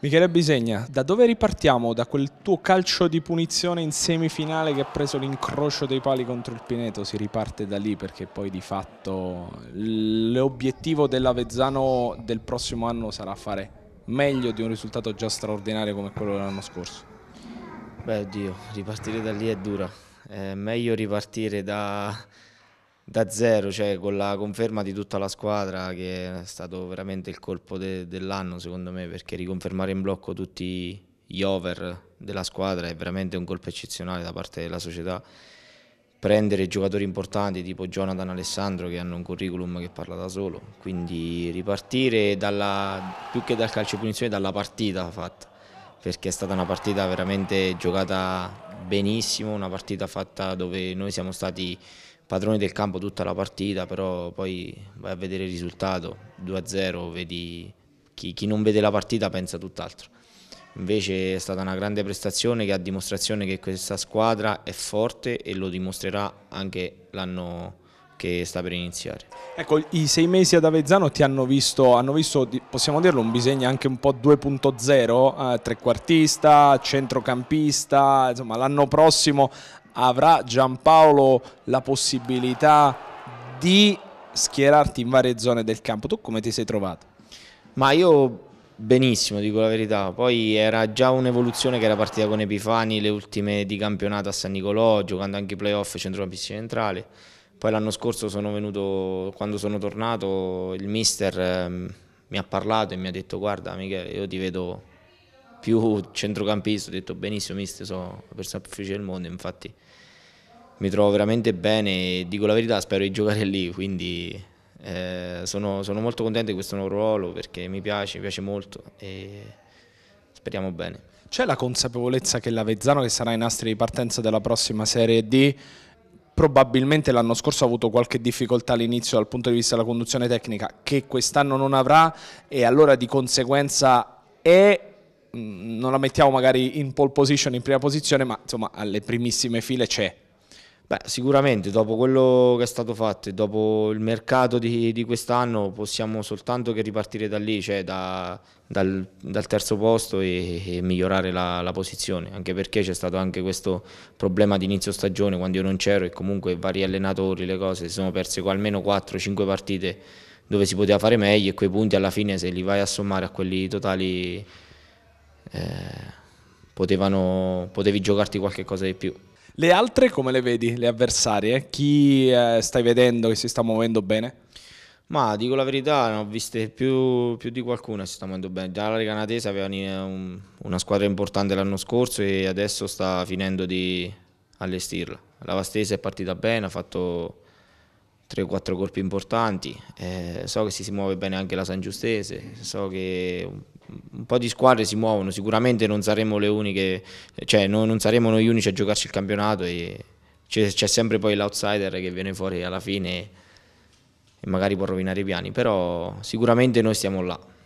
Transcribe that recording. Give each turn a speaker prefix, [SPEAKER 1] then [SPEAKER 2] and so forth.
[SPEAKER 1] Michele Bisegna, da dove ripartiamo? Da quel tuo calcio di punizione in semifinale che ha preso l'incrocio dei pali contro il Pineto, si riparte da lì perché poi di fatto l'obiettivo dell'Avezzano del prossimo anno sarà fare meglio di un risultato già straordinario come quello dell'anno scorso. Beh oddio, ripartire da lì è dura,
[SPEAKER 2] è meglio ripartire da, da zero, cioè con la conferma di tutta la squadra che è stato veramente il colpo de dell'anno secondo me perché riconfermare in blocco tutti gli over della squadra è veramente un colpo eccezionale da parte della società. Prendere giocatori importanti tipo Jonathan Alessandro che hanno un curriculum che parla da solo, quindi ripartire dalla, più che dal calcio punizione dalla partita fatta, perché è stata una partita veramente giocata benissimo, una partita fatta dove noi siamo stati padroni del campo tutta la partita, però poi vai a vedere il risultato, 2-0, vedi chi, chi non vede la partita pensa tutt'altro. Invece è stata una grande prestazione che ha dimostrazione che questa squadra è forte e lo dimostrerà anche l'anno che sta per iniziare.
[SPEAKER 1] Ecco, i sei mesi ad Avezzano ti hanno visto, hanno visto possiamo dirlo, un Bisegna anche un po' 2.0, eh, trequartista, centrocampista, insomma l'anno prossimo avrà Giampaolo la possibilità di schierarti in varie zone del campo. Tu come ti sei trovato? Ma io benissimo, dico la
[SPEAKER 2] verità. Poi era già un'evoluzione che era partita con Epifani, le ultime di campionato a San Nicolò, giocando anche i playoff centrocampista centrale. Poi l'anno scorso sono venuto, quando sono tornato, il mister ehm, mi ha parlato e mi ha detto guarda Michele, io ti vedo più centrocampista, ho detto benissimo, mister, sono la persona più felice del mondo, infatti mi trovo veramente bene e dico la verità, spero di giocare lì, quindi eh, sono, sono, molto contento di questo nuovo ruolo perché mi piace, mi piace molto e
[SPEAKER 1] speriamo bene. C'è la consapevolezza che l'Avezzano, che sarà in nastri di partenza della prossima Serie D, probabilmente l'anno scorso ha avuto qualche difficoltà all'inizio dal punto di vista della conduzione tecnica, che quest'anno non avrà e allora di conseguenza è Mm, non la mettiamo magari in pole position, in prima posizione, ma insomma alle primissime file c'è. Beh, sicuramente dopo quello che è stato fatto e dopo il mercato di,
[SPEAKER 2] di quest'anno possiamo soltanto che ripartire da lì, cioè da, dal, dal, terzo posto e, e migliorare la, la, posizione, anche perché c'è stato anche questo problema di inizio stagione quando io non c'ero e comunque vari allenatori, le cose, si sono perse con almeno 4-5 partite dove si poteva fare meglio e quei punti alla fine se li vai a sommare a quelli totali eh, potevano, potevi giocarti qualche cosa di più.
[SPEAKER 1] Le altre come le vedi, le avversarie? Chi eh, stai vedendo che si sta muovendo bene? Ma dico la verità, ne ho viste più, più di qualcuna si sta muovendo bene. Già la Canadese aveva
[SPEAKER 2] un, una squadra importante l'anno scorso e adesso sta finendo di allestirla. La Vastese è partita bene, ha fatto 3-4 colpi importanti. Eh, so che si, si muove bene anche la San Giustese, so che un po' di squadre si muovono, sicuramente non saremo le uniche, cioè no, non saremo noi unici a giocarci il campionato e c'è, c'è sempre poi l'outsider che viene fuori alla fine e magari può rovinare i piani, però sicuramente noi stiamo là.